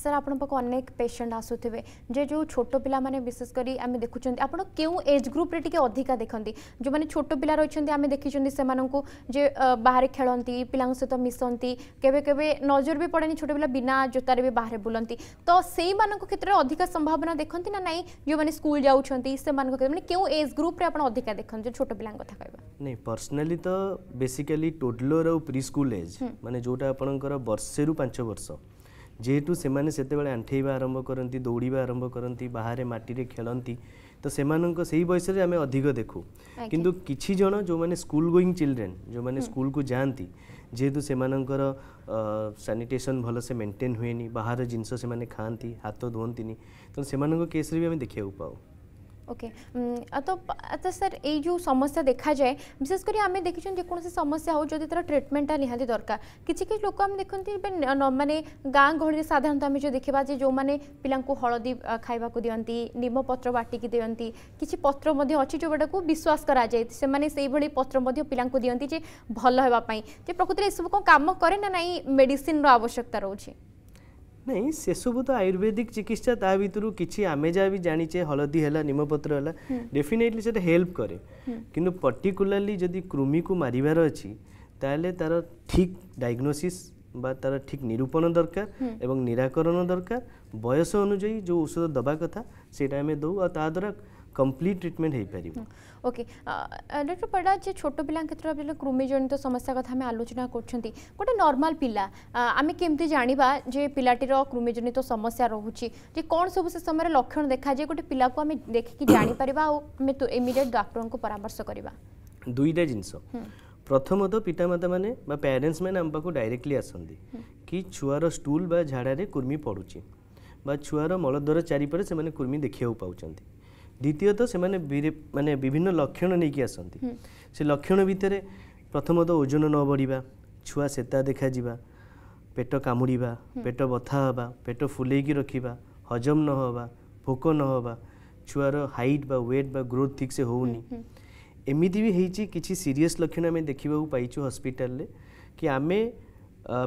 Sir ଆପଣଙ୍କ ଅନେକ patient ଆସୁଥିବେ ଯେ ଯେଉଁ ଛୋଟ ପିଲାମାନେ ବିଶେଷ କରି ଆମେ ଦେଖୁଛନ୍ତି ଆପଣ କେଉଁ ଏଜ୍ ଗ୍ରୁପ୍ରେ ଟିକେ ଅଧିକା ଦେଖନ୍ତି ଯେଉଁମାନେ ଛୋଟ ପିଲା ରହିଛନ୍ତି ଆମେ ଦେଖିଛନ୍ତି ସେମାନଙ୍କୁ ଯେ ବାହାରେ ଖେଳନ୍ତି ପିଲାଙ୍କ ସହିତ ମିଶନ୍ତି କେବେ କେବେ ନଜର ବି ପଡ଼େନି ଛୋଟ ପିଲା ବିନା ଜୋତାରେ ବି ବାହାରେ ବୁଲନ୍ତି ତ ସେଇମାନଙ୍କ କ୍ଷେତ୍ରରେ ଅଧିକା ସମ୍ଭାବନା ଦେଖନ୍ତି ନା ନାହିଁ ଯେଉଁମାନେ ସ୍କୁଲ ଯାଉଛନ୍ତି ସେମାନଙ୍କ କ୍ଷେତ୍ରରେ ମାନେ କେଉଁ ଏଜ୍ ଗ୍ରୁପ୍ରେ ଆପଣ ଅଧିକା ଦେଖନ୍ତି ଛୋଟ ପିଲାଙ୍କ କଥା କହିବା ନାଇଁ ପର୍ସନାଲି ତ ବେସିକାଲି ଟୋଡ୍ଲର ଆଉ ପ୍ରି ସ୍କୁଲ ଏଜ୍ ମାନେ ଯେଉଁଟା ଆପଣଙ୍କର ବର୍ଷେରୁ ପାଞ୍ଚ ବର୍ଷ जेहेतु से आंठेब आरंभ करती दौड़ा आरंभ करती बाहर मटी खेलती तो से बयस अधिक देखू कि किसी जन जो मैंने स्कूल गोईंग चिलड्रेन जो मैंने स्कूल को जाती जेहेतु से सानिटेसन भल से मेन्टेन हुए नहीं बाहर जिनस खाती हाथ धुअं तो से केस्रे भी आम देखा पाऊ ओके mm, तो तो सर यही जो समस्या देखा जाए विशेषकर आम देखी जेकोसी समस्या हो जदि तार ट्रिटमेंटा निहाती दरकार किसी किसी लोक आम देखते मानने गाँ गहली साधारण आम जो देखा जो मैंने पिला हलदी दिखती निम पत्र बाटिक दिंती किसी पत्र अच्छी जो को विश्वास कराए से पत्र पिला दिंती भल होगापी प्रकृति ये सब कौन कम कै ना ना मेडिसीन आवश्यकता रोचे ନାଇଁ ସେସବୁ ତ ଆୟୁର୍ବେଦିକ ଚିକିତ୍ସା ତା ଭିତରୁ କିଛି ଆମେ ଯାହା ବି ଜାଣିଛେ ହଳଦୀ ହେଲା ନିମପତ୍ର ହେଲା ଡେଫିନେଟଲି ସେଟା ହେଲ୍ପ କରେ କିନ୍ତୁ ପର୍ଟିକୁଲାରଲି ଯଦି କୃମିକୁ ମାରିବାର ଅଛି ତାହେଲେ ତାର ଠିକ୍ ଡାଇଗ୍ନୋସିସ୍ বা তার ঠিক নিরূপণ দরকার এবং নিরাকরণ দরকার বয়স অনুযায়ী যে ঔষধ দেওয়া কথা সেটা আমি দৌ আর তাদ্বারা কমপ্লিট ট্রিটমেন্ট হয়ে পার ওকে ডক্টর পড়া যে ছোট পিলা ক্ষেত্রে আপনার কৃমিজনিত সমস্যা কথা আমি আলোচনা করছেন গোটে নর্মাল পিলা আমি কেমতি জাঁয়া যে পিলাটির কৃমিজনিত সমস্যা রয়েছে যে কোণ সব সে সময় লক্ষণ দেখা যায় গোটে পিলা আমি দেখি জাঁপার আমি ইমিডিয়েট ডাক্তার পরামর্শ করা দুইটা জিনিস ପ୍ରଥମତଃ ପିତାମାତାମାନେ ବା ପ୍ୟାରେଣ୍ଟସ୍ମାନେ ଆମ ପାଖକୁ ଡାଇରେକ୍ଟଲି ଆସନ୍ତି କି ଛୁଆର ଷ୍ଟୁଲ୍ ବା ଝାଡ଼ାରେ କୁର୍ମି ପଡ଼ୁଛି ବା ଛୁଆର ମଳଦ୍ୱାର ଚାରିପରେ ସେମାନେ କୁର୍ମି ଦେଖିବାକୁ ପାଉଛନ୍ତି ଦ୍ୱିତୀୟତଃ ସେମାନେ ମାନେ ବିଭିନ୍ନ ଲକ୍ଷଣ ନେଇକି ଆସନ୍ତି ସେ ଲକ୍ଷଣ ଭିତରେ ପ୍ରଥମତଃ ଓଜନ ନ ବଢ଼ିବା ଛୁଆ ସେତା ଦେଖାଯିବା ପେଟ କାମୁଡ଼ିବା ପେଟ ବଥା ହେବା ପେଟ ଫୁଲେଇକି ରଖିବା ହଜମ ନ ହେବା ଭୋକ ନ ହେବା ଛୁଆର ହାଇଟ୍ ବା ୱେଟ୍ ବା ଗ୍ରୋଥ୍ ଠିକ୍ସେ ହେଉନି ଏମିତି ବି ହେଇଛି କିଛି ସିରିୟସ୍ ଲକ୍ଷଣ ଆମେ ଦେଖିବାକୁ ପାଇଛୁ ହସ୍ପିଟାଲରେ କି ଆମେ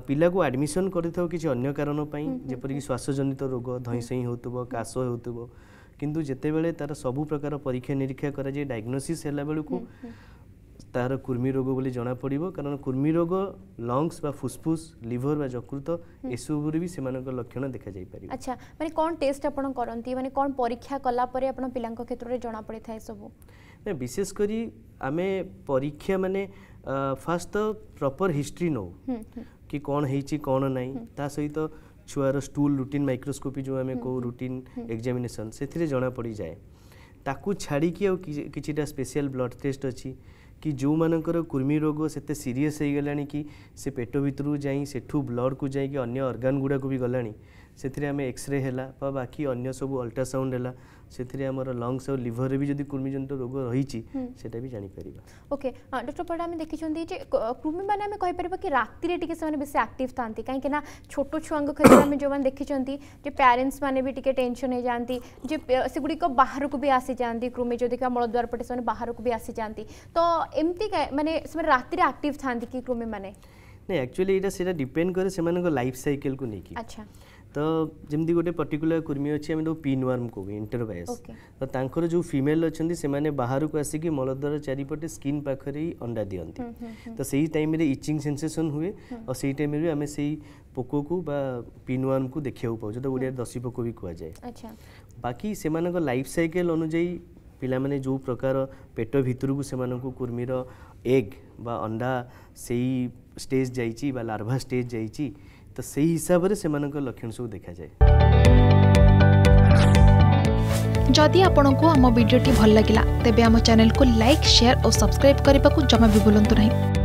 ପିଲାକୁ ଆଡ଼ମିସନ୍ କରିଥାଉ କିଛି ଅନ୍ୟ କାରଣ ପାଇଁ ଯେପରିକି ଶ୍ୱାସଜନିତ ରୋଗ ଧଇଁସଇଁ ହେଉଥିବ କାଶ ହେଉଥିବ କିନ୍ତୁ ଯେତେବେଳେ ତା'ର ସବୁ ପ୍ରକାର ପରୀକ୍ଷା ନିରୀକ୍ଷା କରାଯାଇ ଡାଇଗ୍ନୋସିସ୍ ହେଲା ବେଳକୁ ତାହାର କୃମି ରୋଗ ବୋଲି ଜଣାପଡ଼ିବ କାରଣ କୃମି ରୋଗ ଲଙ୍ଗସ୍ ବା ଫୁସ୍ଫୁସ୍ ଲିଭର ବା ଯକୃତ ଏସବୁରେ ବି ସେମାନଙ୍କ ଲକ୍ଷଣ ଦେଖାଯାଇପାରିବ ଆଚ୍ଛା ମାନେ କ'ଣ ଟେଷ୍ଟ ଆପଣ କରନ୍ତି ମାନେ କ'ଣ ପରୀକ୍ଷା କଲା ପରେ ଆପଣ ପିଲାଙ୍କ କ୍ଷେତ୍ରରେ ଜଣାପଡ଼ିଥାଏ ସବୁ ନା ବିଶେଷ କରି ଆମେ ପରୀକ୍ଷା ମାନେ ଫାର୍ଷ୍ଟ ତ ପ୍ରପର୍ ହିଷ୍ଟ୍ରି ନେଉ କି କ'ଣ ହେଇଛି କ'ଣ ନାହିଁ ତା ସହିତ ଛୁଆର ଷ୍ଟୁଲ୍ ରୁଟିନ୍ ମାଇକ୍ରୋସ୍କୋପି ଯେଉଁ ଆମେ କହୁ ରୁଟିନ୍ ଏକ୍ଜାମିନେସନ୍ ସେଥିରେ ଜଣାପଡ଼ିଯାଏ ତାକୁ ଛାଡ଼ିକି ଆଉ କିଛିଟା ସ୍ପେଶିଆଲ୍ ବ୍ଲଡ୍ ଟେଷ୍ଟ ଅଛି कि जो मान कृमि रोग से सीरीयस हो गला कि से पेट भितर जाए ब्लड को जाकि अगर अर्गान गुड़ाक भी गला से आम एक्सरे बाकी अन्य सब अल्ट्रासाउंड है से लंगस और लिभर भी जो कृमि जनित रोग रही भी जापर ओके डॉक्टर पड़ा आम देखी कृमि मैंने कहीपर कि रात बेस आक्ट था कहीं छोट छुआ क्षेत्र जो मैंने देखी प्यारेन्ट्स मैंने भी टेनसन हो जाती से गुड़िक बाहर को भी आसी जाती कृमि जो देखा मलद्वार पटे बाहर को भी आसी जाती तो एमती मैंने रात आक्ट था कि कृमि मैंने नहीं एक्चुअली डिपेड कैसे लाइफ सैकेल को लेकिन अच्छा तो जमी गोटे पर्टिकुला कुर्मी अच्छे आम पिन वार्म कहू इंटरवैस तो, तो जो फिमेल अच्छे से बाहर को आसिक मलद्वार चारिपटे स्किन पाखे ही अंडा दिखती हम्म, हम्म, हम्म। तो से टाइम इचिंग सेनसेसन हुए और से टाइम आम से पोक को पिन वार्म को देखा पाऊ जो ओडिया दशी पोक भी कहुए अच्छा। बाकी से लाइफ सैकेल अनुजाई पाने जो प्रकार पेट भितर को कुर्मीर एग् अंडा से स्टेज जा लार्भा स्टेज जाइए तो से हिसाब से लक्षण सब देखा जाए जदि आपण को आम भिडी भल लगा तेब आम चेल को लाइक सेयार और सब्सक्राइब करने को जमा भी बुलां नहीं